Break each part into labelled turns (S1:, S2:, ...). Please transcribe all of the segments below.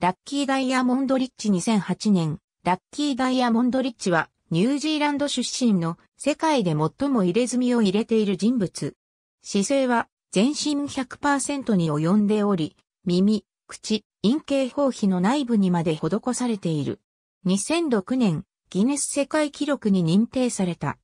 S1: ラッキーダイヤモンドリッチ2008年、ラッキーダイヤモンドリッチは、ニュージーランド出身の世界で最も入れ墨を入れている人物。姿勢は全身100%に及んでおり、耳、口、陰茎包皮の内部にまで施されている。2006年、ギネス世界記録に認定された。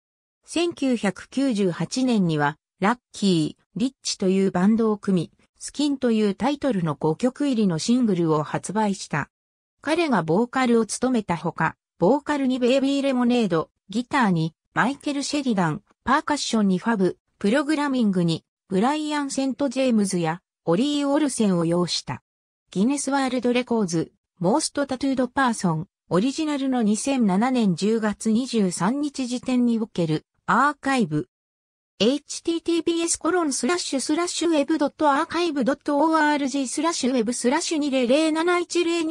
S1: 1998年には、ラッキー、リッチというバンドを組み、スキンというタイトルの5曲入りのシングルを発売した。彼がボーカルを務めたほか、ボーカルにベイビーレモネード、ギターにマイケル・シェリダン、パーカッションにファブ、プログラミングにブライアン・セント・ジェームズやオリー・オルセンを要した。ギネスワールドレコーズ、モースト・タトゥード・パーソン、オリジナルの2007年10月23日時点におけるアーカイブ、https コロンスラッシュスラッシュウェブドットアーカイブドット org スラッシュウェブスラッシュ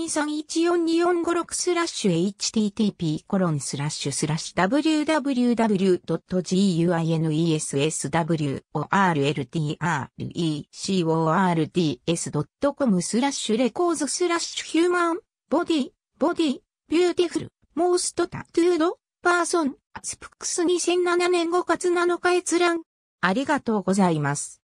S1: 20071023142456スラッシュ http コロンスラッシュスラッシュ www.guinswordtrrecords.com スラッシュレコーズスラッシュヒューマンボディボディビューティフルモーストタトゥードパーソンスプックス2007年5月7日閲覧。ありがとうございます。